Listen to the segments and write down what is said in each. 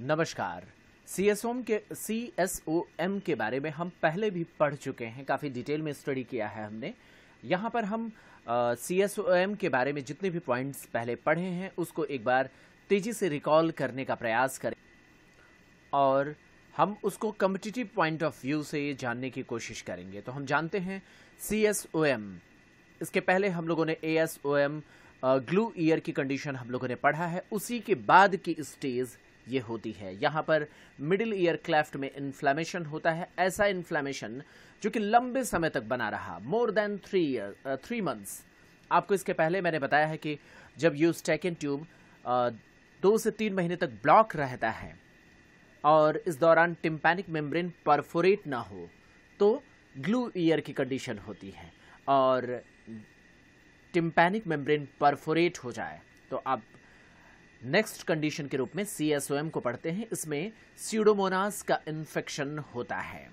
नमस्कार C S ओम के सी S O M के बारे में हम पहले भी पढ़ चुके हैं काफ़ी डिटेल में स्टडी किया है हमने यहाँ पर हम सी एस ओ एम के बारे में जितने भी पॉइंट्स पहले पढ़े हैं उसको एक बार तेज़ी से रिकॉल करने का प्रयास करें और हम उसको कम्पिटिटिव पॉइंट ऑफ व्यू से जानने की कोशिश करेंगे तो हम जानते हैं सी एस ओ एम इसके पहले हम लोगों ने A S O M glue ear की कंडीशन हम लोगों ने पढ़ा है उसी के बाद की स्टेज ये होती है यहाँ पर मिडिल ईयर क्लेफ्ट में इन्फ्लेमेशन होता है ऐसा इन्फ्लेमेशन जो कि लंबे समय तक बना रहा more than three year three months आपको इसके पहले मैंने बताया है कि जब यू यूस्टेकन ट्यूब दो से तीन महीने तक ब्लॉक रहता है और इस दौरान टिम्पैनिक मेम्ब्रेन परफोरेट ना हो तो ग्लू ईयर की कंडीशन होती है और टिम्पैनिक मेम्ब्रेन परफोरेट हो जाए तो आप नेक्स्ट कंडीशन के रूप में सी को पढ़ते हैं इसमें सीडोमोनास का इन्फेक्शन होता है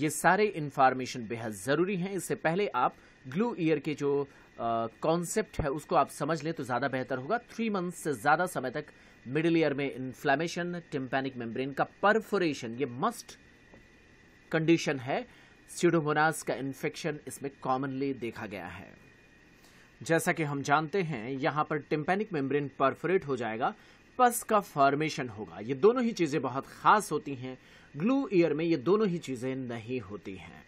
ये सारे इन्फॉर्मेशन बेहद ज़रूरी हैं इससे पहले आप ग्लू ईयर के जो कॉन्सेप्ट है उसको आप समझ लें तो ज़्यादा बेहतर होगा थ्री मंथ से ज़्यादा समय तक मिडिल ईयर में इन्फ्लामेशन टिम्पेनिक मेम्ब्रेन का परफोरेशन ये मस्ट कंडीशन है सीडोमोनास का इन्फेक्शन इसमें कॉमनली देखा गया है जैसा कि हम जानते हैं यहाँ पर टिम्पेनिक मेम्ब्रेन परफोरेट हो जाएगा पस का फॉर्मेशन होगा ये दोनों ही चीज़ें बहुत खास होती हैं ग्लू ईयर में ये दोनों ही चीज़ें नहीं होती हैं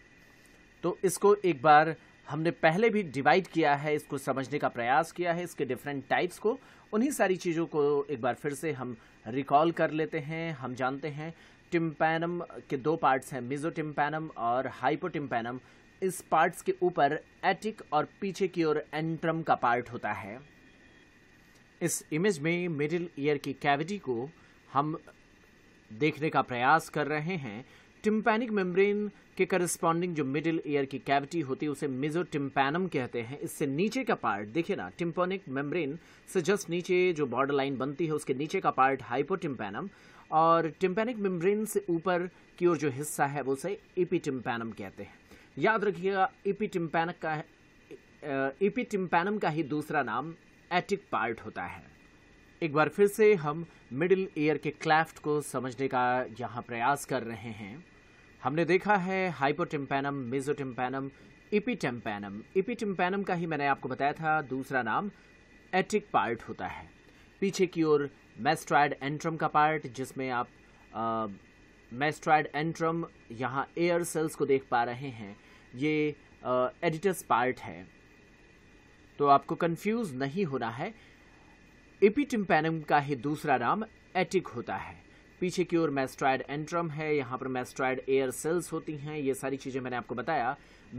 तो इसको एक बार हमने पहले भी डिवाइड किया है इसको समझने का प्रयास किया है इसके डिफरेंट टाइप्स को उन्हीं सारी चीज़ों को एक बार फिर से हम रिकॉल कर लेते हैं हम जानते हैं टिम्पैनम के दो पार्ट्स हैं मिजोटिम्पैनम और हाइपोटिम्पैनम इस पार्ट्स के ऊपर एटिक और पीछे की ओर एंट्रम का पार्ट होता है इस इमेज में मिडिल ईयर की कैविटी को हम देखने का प्रयास कर रहे हैं टिम्पैनिक मेम्ब्रेन के करस्पॉन्डिंग जो मिडिल ईयर की कैविटी होती है उसे मिजो टिम्पैनम कहते हैं इससे नीचे का पार्ट देखिए ना टिम्पोनिक मेम्ब्रेन से जस्ट नीचे जो बॉर्डर लाइन बनती है उसके नीचे का पार्ट हाइपोटिम्पैनम और टिम्पैनिक मेम्ब्रेन से ऊपर की ओर जो हिस्सा है वो उसे इपिटिम्पैनम कहते हैं याद रखिएगा इपिटिम्पैनक का टिम्पैनम का ही दूसरा नाम एटिक पार्ट होता है एक बार फिर से हम मिडिल ईयर के क्लैफ्ट को समझने का यहाँ प्रयास कर रहे हैं हमने देखा है हाइपोटिम्पैनम मेजोटिम्पैनम इपिटेम्पैनम टिम्पैनम का ही मैंने आपको बताया था दूसरा नाम एटिक पार्ट होता है पीछे की ओर मेस्ट्राइड एंट्रम का पार्ट जिसमें आप मेस्ट्राइड एंट्रम यहाँ एयर सेल्स को देख पा रहे हैं ये एडिटर्स पार्ट है तो आपको कंफ्यूज नहीं होना है एपिटिम्पैनम e का ही दूसरा नाम एटिक होता है पीछे की ओर मैस्ट्राइड एंट्रम है यहाँ पर मैस्ट्राइड एयर सेल्स होती हैं ये सारी चीज़ें मैंने आपको बताया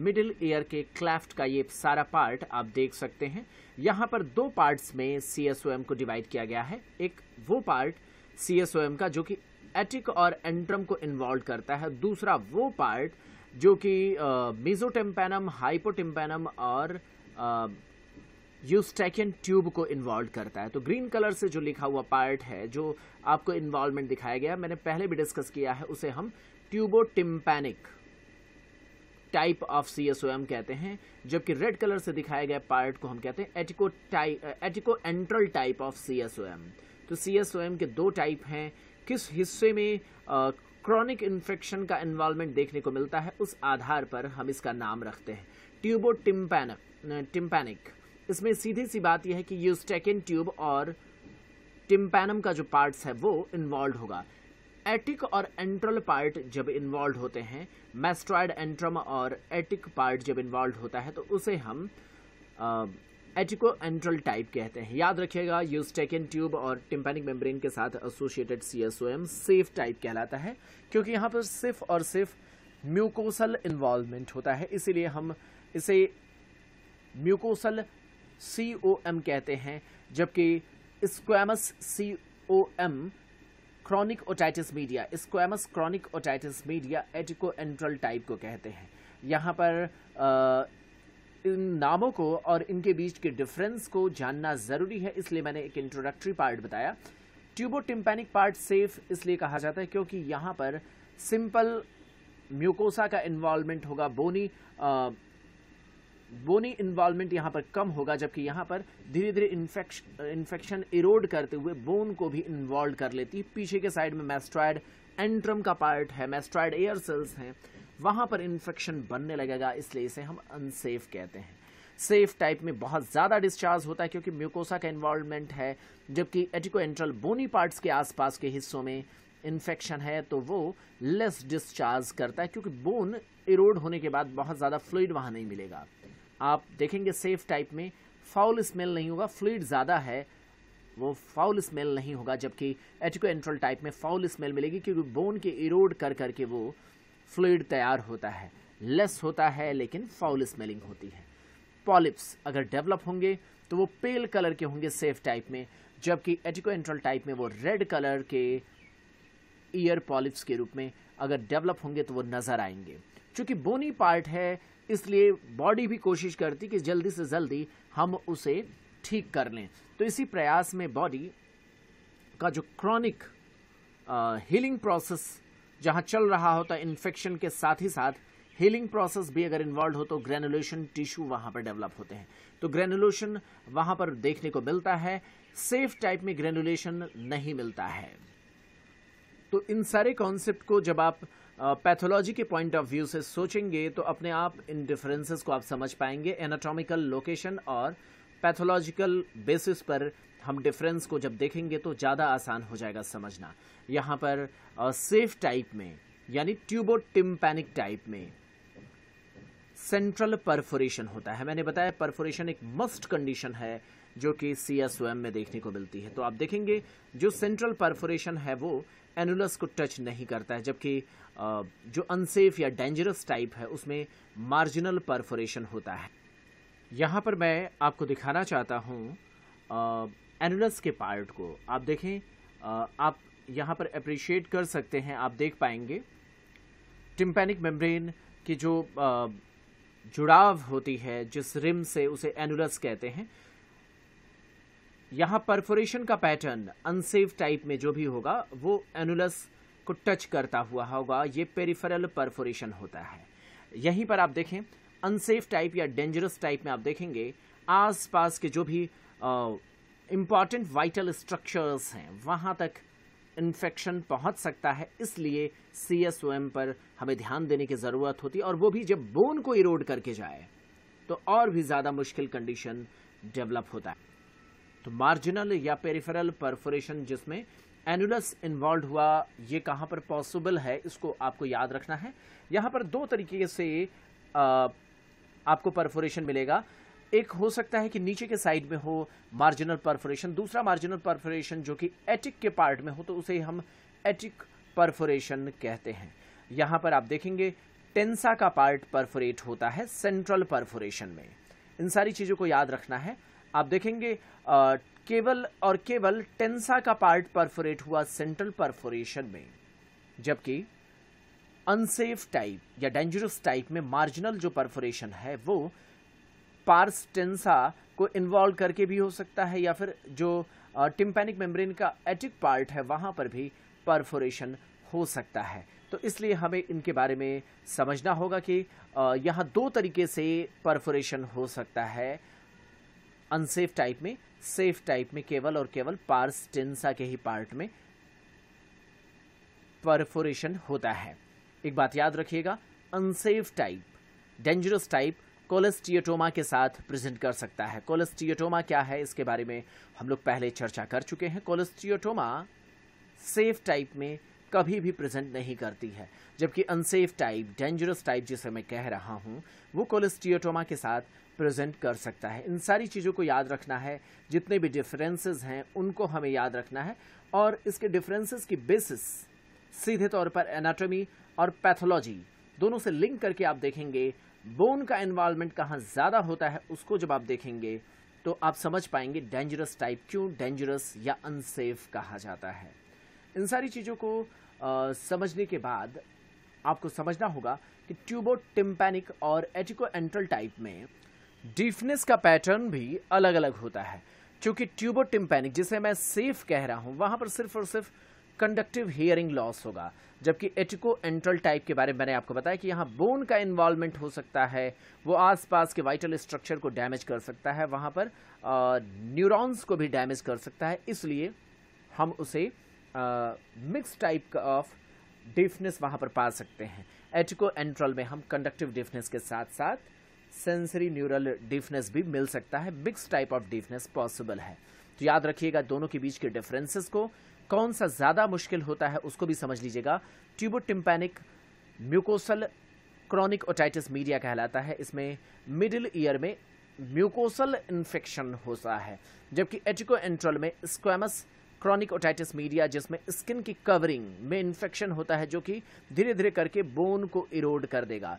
मिडिल एयर के क्लेफ्ट का ये सारा पार्ट आप देख सकते हैं यहाँ पर दो पार्ट्स में सी को डिवाइड किया गया है एक वो पार्ट सी का जो कि एटिक और एंट्रम को इन्वॉल्व करता है दूसरा वो पार्ट जो कि मिजोटिम्पैनम हाइपोटिम्पैनम और यूस्टैकियन ट्यूब को इन्वॉल्व करता है तो ग्रीन कलर से जो लिखा हुआ पार्ट है जो आपको इन्वॉल्वमेंट दिखाया गया मैंने पहले भी डिस्कस किया है उसे हम tubotympanic type of C S O M कहते हैं जबकि रेड कलर से दिखाए गए पार्ट को हम कहते हैं attico type attico antral type of C S O M तो सी एस ओ एम के दो टाइप हैं किस हिस्से में क्रॉनिक इन्फेक्शन का इन्वॉल्वमेंट देखने को मिलता है उस आधार पर हम इसका नाम रखते हैं ट्यूबो टिम्पैनिक टिम्पैनिक इसमें सीधी सी बात यह है कि यूस्टेकिन ट्यूब और टिम्पैनम का जो पार्ट्स है वो इन्वॉल्व होगा एटिक और एंट्रल पार्ट जब इन्वॉल्व होते हैं मेस्ट्रॉयड एंट्रम और एटिक पार्ट जब इन्वॉल्व होता है तो उसे हम एटिको एंट्रल टाइप कहते हैं याद रखिएगा यूस्टेकन ट्यूब और टिम्पेनिक मेम्ब्रेन के साथ associated C S O M safe type कहलाता है क्योंकि यहाँ पर सिर्फ और सिर्फ म्यूकोसल इन्वॉल्वमेंट होता है इसीलिए हम इसे म्यूकोसल सी ओ एम कहते हैं जबकि squamous C O M chronic otitis media squamous chronic otitis media attico antral type को कहते हैं यहाँ पर इन नामों को और इनके बीच के डिफरेंस को जानना ज़रूरी है इसलिए मैंने एक इंट्रोडक्टरी पार्ट बताया ट्यूबो टिम्पैनिक पार्ट सेफ इसलिए कहा जाता है क्योंकि यहाँ पर सिंपल म्यूकोसा का इन्वॉल्वमेंट होगा बोनी आ, बोनी इन्वॉल्वमेंट यहाँ पर कम होगा जबकि यहाँ पर धीरे धीरे इन्फेक्शन इरोड करते हुए बोन को भी इन्वॉल्व कर लेती है पीछे के साइड में मेस्ट्राइड एंट्रम का पार्ट है मैस्ट्रॉयड एयर सेल्स हैं वहाँ पर इन्फेक्शन बनने लगेगा इसलिए इसे हम अनसेफ कहते हैं सेफ टाइप में बहुत ज़्यादा डिस्चार्ज होता है क्योंकि म्यूकोसा का इन्वॉल्वमेंट है जबकि एटिकोएंट्रल बोनी पार्ट्स के आसपास के हिस्सों में इन्फेक्शन है तो वो लेस डिस्चार्ज करता है क्योंकि बोन इरोड होने के बाद बहुत ज़्यादा फ्लूड वहाँ नहीं मिलेगा आप देखेंगे सेफ टाइप में फाउल स्मेल नहीं होगा फ्लूड ज़्यादा है वो फाउल स्मेल नहीं होगा जबकि एटिको एंट्रल टाइप में फाउल स्मेल मिलेगी क्योंकि बोन के इरोड कर करके वो फ्लूड तैयार होता है लेस होता है लेकिन फाउल स्मेलिंग होती है पॉलिप्स अगर डेवलप होंगे तो वो पेल कलर के होंगे सेफ टाइप में जबकि एंट्रल टाइप में वो रेड कलर के ईयर पॉलिप्स के रूप में अगर डेवलप होंगे तो वो नज़र आएंगे चूंकि बोनी पार्ट है इसलिए बॉडी भी कोशिश करती कि जल्दी से जल्दी हम उसे ठीक कर लें तो इसी प्रयास में बॉडी का जो क्रॉनिक हीलिंग प्रोसेस जहां चल रहा होता इन्फेक्शन के साथ ही साथ हीलिंग प्रोसेस भी अगर इन्वॉल्व हो तो ग्रेनुलेशन टिश्यू वहां पर डेवलप होते हैं तो ग्रेनुलेशन वहां पर देखने को मिलता है सेफ टाइप में ग्रेनुलेशन नहीं मिलता है तो इन सारे कॉन्सेप्ट को जब आप पैथोलॉजी के पॉइंट ऑफ व्यू से सोचेंगे तो अपने आप इन डिफरेंसेस को आप समझ पाएंगे एनाटॉमिकल लोकेशन और पैथोलॉजिकल बेसिस पर हम डिफरेंस को जब देखेंगे तो ज़्यादा आसान हो जाएगा समझना यहाँ पर सेफ टाइप में यानी ट्यूबो टिम्पैनिक टाइप में सेंट्रल परफोरेशन होता है मैंने बताया परफोरेशन एक मस्ट कंडीशन है जो कि सी एस में देखने को मिलती है तो आप देखेंगे जो सेंट्रल परफोरेशन है वो एनुलस को टच नहीं करता है जबकि जो अनसेफ या डेंजरस टाइप है उसमें मार्जिनल परफोरेशन होता है यहाँ पर मैं आपको दिखाना चाहता हूँ एनुलस के पार्ट को आप देखें आप यहाँ पर अप्रिशिएट कर सकते हैं आप देख पाएंगे टिम्पेनिक मेम्ब्रेन की जो जुड़ाव होती है जिस रिम से उसे एनुलस कहते हैं यहाँ परफोरेशन का पैटर्न अनसेफ टाइप में जो भी होगा वो एनुलस को टच करता हुआ होगा ये पेरिफेरल परफोरेशन होता है यहीं पर आप देखें अनसेफ टाइप या डेंजरस टाइप में आप देखेंगे आसपास के जो भी इम्पॉर्टेंट वाइटल स्ट्रक्चर्स हैं वहाँ तक इन्फेक्शन पहुंच सकता है इसलिए सी एस ओ एम पर हमें ध्यान देने की ज़रूरत होती है और वो भी जब बोन को इरोड करके जाए तो और भी ज़्यादा मुश्किल कंडीशन डेवलप होता है तो मार्जिनल या पेरिफेरल परफोरेशन जिसमें एनुलस इन्वॉल्व हुआ ये कहाँ पर पॉसिबल है इसको आपको याद रखना है यहाँ पर दो तरीके से आ, आपको परफोरेशन मिलेगा एक हो सकता है कि नीचे के साइड में हो मार्जिनल परफोरेशन दूसरा मार्जिनल परफोरेशन जो कि एटिक के पार्ट में हो तो उसे हम एटिक परफोरेशन कहते हैं यहाँ पर आप देखेंगे टेंसा का पार्ट परफोरेट होता है सेंट्रल परफोरेशन में इन सारी चीज़ों को याद रखना है आप देखेंगे आ, केवल और केवल टेंसा का पार्ट परफोरेट हुआ सेंट्रल परफोरेशन में जबकि अनसेफ टाइप या डेंजरस टाइप में मार्जिनल जो परफोरेशन है वो स्पार्स टेंसा को इन्वॉल्व करके भी हो सकता है या फिर जो टिम्पेनिक मेम्ब्रेन का एटिक पार्ट है वहाँ पर भी परफोरेशन हो सकता है तो इसलिए हमें इनके बारे में समझना होगा कि यहाँ दो तरीके से परफोरेशन हो सकता है अनसेफ टाइप में सेफ टाइप में केवल और केवल पार्स टेंसा के ही पार्ट में परफोरेशन होता है एक बात याद रखिएगा unsafe type dangerous type cholesteatoma के साथ प्रेजेंट कर सकता है कोलेस्टियोटोमा क्या है इसके बारे में हम लोग पहले चर्चा कर चुके हैं कोलेस्टियोटोमा सेफ टाइप में कभी भी प्रेजेंट नहीं करती है जबकि अनसेफ टाइप डेंजरस टाइप जिसे मैं कह रहा हूँ वो कोलेस्टियोटोमा के साथ प्रेजेंट कर सकता है इन सारी चीज़ों को याद रखना है जितने भी डिफरेंसेस हैं उनको हमें याद रखना है और इसके डिफरेंसेस की बेसिस सीधे तौर पर एनाटॉमी और पैथोलॉजी दोनों से लिंक करके आप देखेंगे बोन का इन्वॉल्वमेंट कहाँ ज़्यादा होता है उसको जब आप देखेंगे तो आप समझ पाएंगे डेंजरस टाइप क्यों डेंजरस या अनसेफ कहा जाता है इन सारी चीज़ों को आ, समझने के बाद आपको समझना होगा कि ट्यूबो टिम्पैनिक और एटिको एंट्रल टाइप में डीफनेस का पैटर्न भी अलग अलग होता है क्योंकि ट्यूबो टिम्पैनिक जिसे मैं सेफ कह रहा हूँ वहाँ पर सिर्फ और सिर्फ कंडक्टिव हियरिंग लॉस होगा जबकि एटिको एंट्रल टाइप के बारे में मैंने आपको बताया कि यहाँ बोन का इन्वॉल्वमेंट हो सकता है वो आसपास के वाइटल स्ट्रक्चर को डैमेज कर सकता है वहाँ पर न्यूरॉन्स को भी डैमेज कर सकता है इसलिए हम उसे मिक्स टाइप ऑफ डिफनेस वहाँ पर पा सकते हैं एटिको एंट्रल में हम कंडक्टिव डिफनेस के साथ साथ सेंसरी न्यूरल डिफनेस भी मिल सकता है mix type of deafness possible है तो याद रखिएगा दोनों के बीच के डिफरेंसेस को कौन सा ज़्यादा मुश्किल होता है उसको भी समझ लीजिएगा tubotympanic mucosal chronic otitis media कहलाता है इसमें मिडिल ईयर में म्यूकोसल इन्फेक्शन होता है जबकि एटिको एंट्रल में स्क्वेमस क्रॉनिक ओटाइटिस मीडिया जिसमें स्किन की कवरिंग में इन्फेक्शन होता है जो कि धीरे धीरे करके बोन को इरोड कर देगा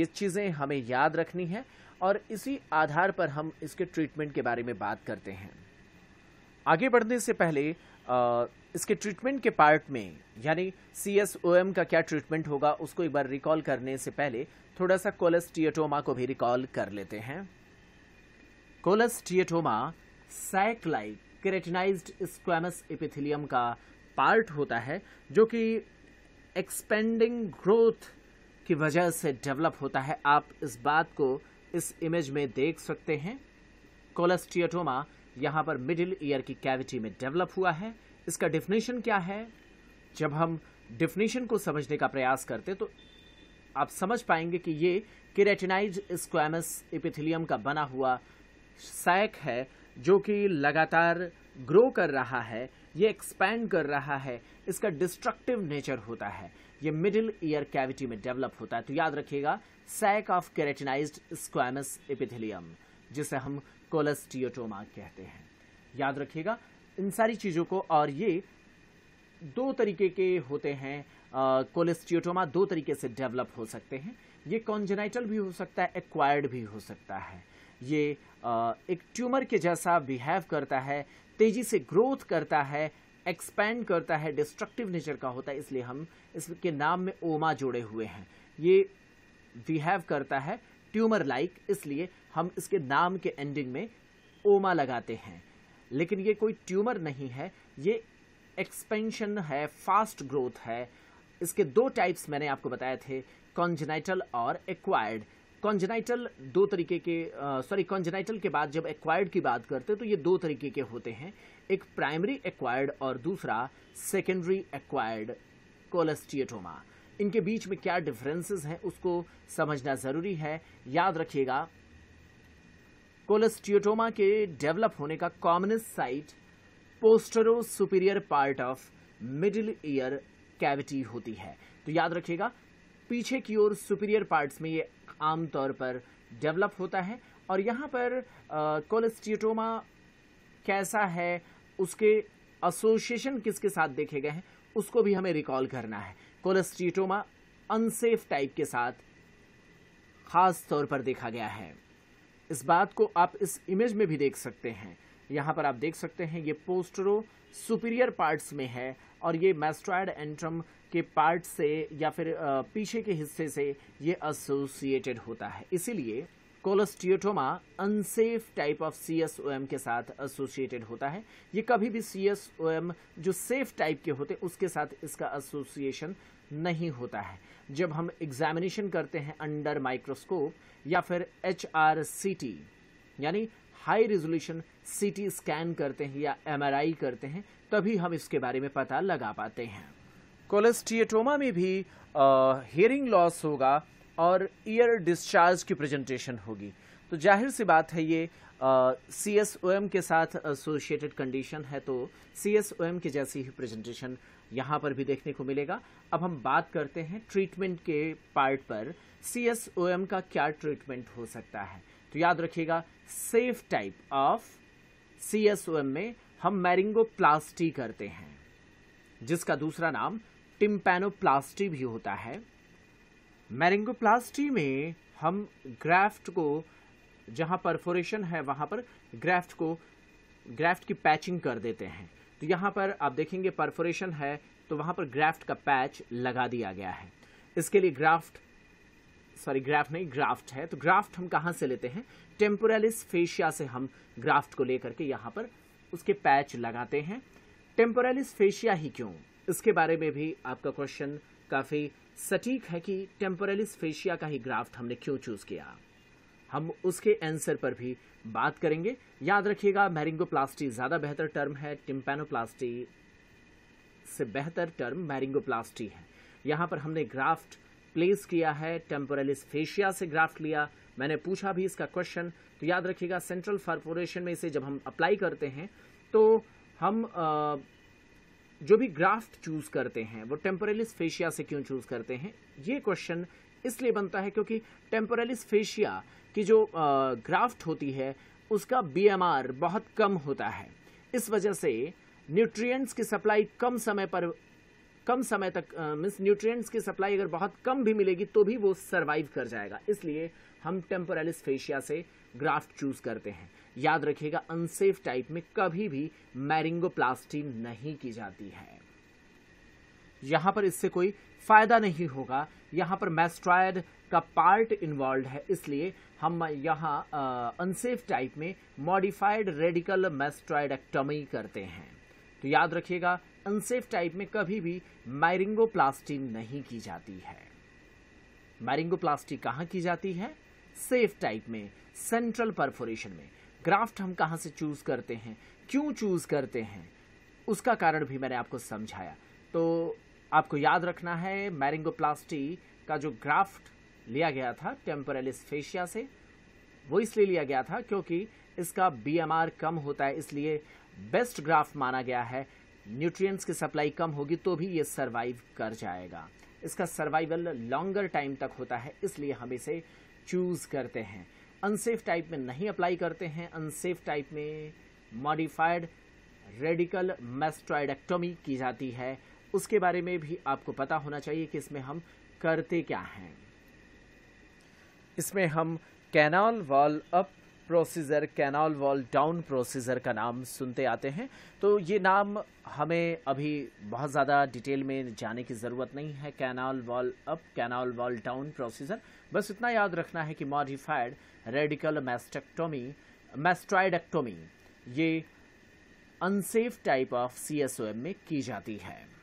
ये चीज़ें हमें याद रखनी है और इसी आधार पर हम इसके ट्रीटमेंट के बारे में बात करते हैं आगे बढ़ने से पहले आ, इसके ट्रीटमेंट के पार्ट में यानी सी एस ओ एम का क्या ट्रीटमेंट होगा उसको एक बार रिकॉल करने से पहले थोड़ा सा कोलेस्टियटोमा को भी रिकॉल कर लेते हैं cholesteatoma saclike like keratinized squamous epithelium का पार्ट होता है जो कि एक्सपेंडिंग ग्रोथ की वजह से डेवलप होता है आप इस बात को इस इमेज में देख सकते हैं कोलेस्टियटोमा यहाँ पर मिडिल ईयर की कैविटी में डेवलप हुआ है इसका डिफिनेशन क्या है जब हम डिफिनेशन को समझने का प्रयास करते तो आप समझ पाएंगे कि ये किरेटिनाइज स्क्वामस एपिथिलियम का बना हुआ सैक है जो कि लगातार ग्रो कर रहा है ये एक्सपैंड कर रहा है इसका डिस्ट्रक्टिव नेचर होता है ये मिडिल ईयर कैविटी में डेवलप होता है तो याद रखिएगा sac of keratinize squamous epithelium जिसे हम कोलस्टियोटोमा कहते हैं याद रखिएगा इन सारी चीज़ों को और ये दो तरीके के होते हैं कोलेस्टियोटोमा दो तरीके से डेवलप हो सकते हैं ये कॉन्जेनाइटल भी हो सकता है एक्वायर्ड भी हो सकता है ये आ, एक ट्यूमर के जैसा बिहेव करता है तेज़ी से ग्रोथ करता है एक्सपेंड करता है डिस्ट्रक्टिव नेचर का होता है इसलिए हम इसके नाम में ओमा जोड़े हुए हैं ये बिहेव करता है ट्यूमर लाइक इसलिए हम इसके नाम के एंडिंग में ओमा लगाते हैं लेकिन ये कोई ट्यूमर नहीं है ये एक्सपेंशन है फास्ट ग्रोथ है इसके दो टाइप्स मैंने आपको बताए थे कॉन्जेनाइटल और एक्वायर्ड कॉन्जेनाइटल दो तरीके के सॉरी कॉन्जेनाइटल के बाद जब एक्वायर्ड की बात करते हैं तो ये दो तरीके के होते हैं एक प्राइमरी एक्वायर्ड और दूसरा सेकेंडरी एक्वायर्ड कोलेस्टियटोमा इनके बीच में क्या डिफरेंसेस हैं उसको समझना ज़रूरी है याद रखिएगा कोलस्टियोटोमा के डेवलप होने का commonest site postero superior part of middle ear cavity होती है तो याद रखिएगा पीछे की ओर सुपीरियर पार्ट्स में ये आमतौर पर डेवलप होता है और यहाँ पर कोलेस्टियोटोमा कैसा है उसके एसोसिएशन किसके साथ देखे गए हैं उसको भी हमें रिकॉल करना है कोलेस्टियोटोमा अनसेफ टाइप के साथ खास तौर पर देखा गया है इस बात को आप इस इमेज में भी देख सकते हैं यहाँ पर आप देख सकते हैं ये पोस्टरो सुपीरियर पार्ट्स में है और ये मैस्ट्राइड एंट्रम के पार्ट से या फिर पीछे के हिस्से से ये एसोसिएटेड होता है इसीलिए cholesteatoma unsafe type of C S O M के साथ एसोसिएटेड होता है ये कभी भी सीएसओएम जो सेफ टाइप के होते उसके साथ इसका एसोसिएशन नहीं होता है जब हम एग्जामिनेशन करते हैं अंडर माइक्रोस्कोप या फिर एच यानी हाई रेजोल्यूशन सीटी स्कैन करते हैं या एमआरआई करते हैं तभी हम इसके बारे में पता लगा पाते हैं कोलेस्टिएटोमा में भी हियरिंग लॉस होगा और ईयर डिस्चार्ज की प्रेजेंटेशन होगी तो जाहिर सी बात है ये सी एस ओ एम के साथ एसोसिएटेड कंडीशन है तो सी एस ओ एम की जैसी ही प्रेजेंटेशन यहाँ पर भी देखने को मिलेगा अब हम बात करते हैं ट्रीटमेंट के पार्ट पर सी एस ओ एम का क्या ट्रीटमेंट हो सकता है तो याद रखिएगा safe type of C S O M में हम मैरिंगोप्लास्टी करते हैं जिसका दूसरा नाम टिम्पेनोप्लास्टी भी होता है मैरिंगोप्लास्टी में हम ग्राफ्ट को जहाँ परफोरेशन है वहाँ पर ग्राफ्ट को ग्राफ्ट की पैचिंग कर देते हैं तो यहाँ पर आप देखेंगे परफोरेशन है तो वहाँ पर ग्राफ्ट का पैच लगा दिया गया है इसके लिए ग्राफ्ट सॉरी ग्राफ्ट नहीं ग्राफ्ट है तो ग्राफ्ट हम कहाँ से लेते हैं टेम्पोरेलिस फेशिया से हम ग्राफ्ट को लेकर के यहाँ पर उसके पैच लगाते हैं टेम्पोरेलिस फेशिया ही क्यों इसके बारे में भी आपका क्वेश्चन काफ़ी सटीक है कि टेम्पोरेलिस फेशिया का ही ग्राफ्ट हमने क्यों चूज किया हम उसके आंसर पर भी बात करेंगे याद रखिएगा मैरिंगोप्लास्टी ज़्यादा बेहतर टर्म है टिम्पेनोप्लास्टी से बेहतर टर्म मैरिंगोप्लास्टी है यहां पर हमने ग्राफ्ट प्लेस किया है टेम्पोरेलिस फेशिया से ग्राफ्ट लिया मैंने पूछा भी इसका क्वेश्चन तो याद रखिएगा सेंट्रल फॉर्पोरेशन में इसे जब हम अप्लाई करते हैं तो हम आ, जो भी ग्राफ्ट चूज करते हैं वो टेम्पोरेलिस फेशिया से क्यों चूज करते हैं ये क्वेश्चन इसलिए बनता है क्योंकि टेम्पोरेलिस फेशिया की जो ग्राफ्ट होती है उसका बीएमआर बहुत कम होता है इस वजह से न्यूट्रिएंट्स की सप्लाई कम समय पर कम समय तक मीन्स न्यूट्रिएंट्स की सप्लाई अगर बहुत कम भी मिलेगी तो भी वो सर्वाइव कर जाएगा इसलिए हम टेम्पोरेलिस फेशिया से ग्राफ्ट चूज करते हैं याद रखिएगा अनसेफ टाइप में कभी भी मैरिंगोप्लास्टी नहीं की जाती है यहां पर इससे कोई फायदा नहीं होगा यहां पर मैस्ट्राइड का पार्ट इन्वॉल्व है इसलिए हम यहां अनसेफ टाइप में मॉडिफाइड रेडिकल एक्टमी करते हैं तो याद रखिएगा अनसेफ टाइप में कभी भी मायरिंगोप्लास्टी नहीं की जाती है मैरिंगोप्लास्टी कहाँ की जाती है सेफ टाइप में सेंट्रल परफोरेशन में ग्राफ्ट हम कहाँ से चूज़ करते हैं क्यों चूज़ करते हैं उसका कारण भी मैंने आपको समझाया तो आपको याद रखना है मैरिंगोप्लास्टी का जो ग्राफ्ट लिया गया था टेम्पोरेलिस फेशिया से वो इसलिए लिया गया था क्योंकि इसका बीएमआर कम होता है इसलिए बेस्ट ग्राफ्ट माना गया है न्यूट्रिएंट्स की सप्लाई कम होगी तो भी ये सर्वाइव कर जाएगा इसका सर्वाइवल लॉन्गर टाइम तक होता है इसलिए हम इसे चूज़ करते हैं अनसेफ टाइप में नहीं अप्लाई करते हैं अनसेफ टाइप में मॉडिफाइड रेडिकल मेस्ट्रॉइडेक्टोमी की जाती है उसके बारे में भी आपको पता होना चाहिए कि इसमें हम करते क्या हैं इसमें हम canal wall up procedure canal wall down procedure का नाम सुनते आते हैं तो ये नाम हमें अभी बहुत ज़्यादा डिटेल में जाने की ज़रूरत नहीं है canal wall up canal wall down procedure बस इतना याद रखना है कि मॉडिफाइड रेडिकल मैस्टेक्टोमी मैस्ट्राइडक्टोमी ये अनसेफ टाइप ऑफ सी में की जाती है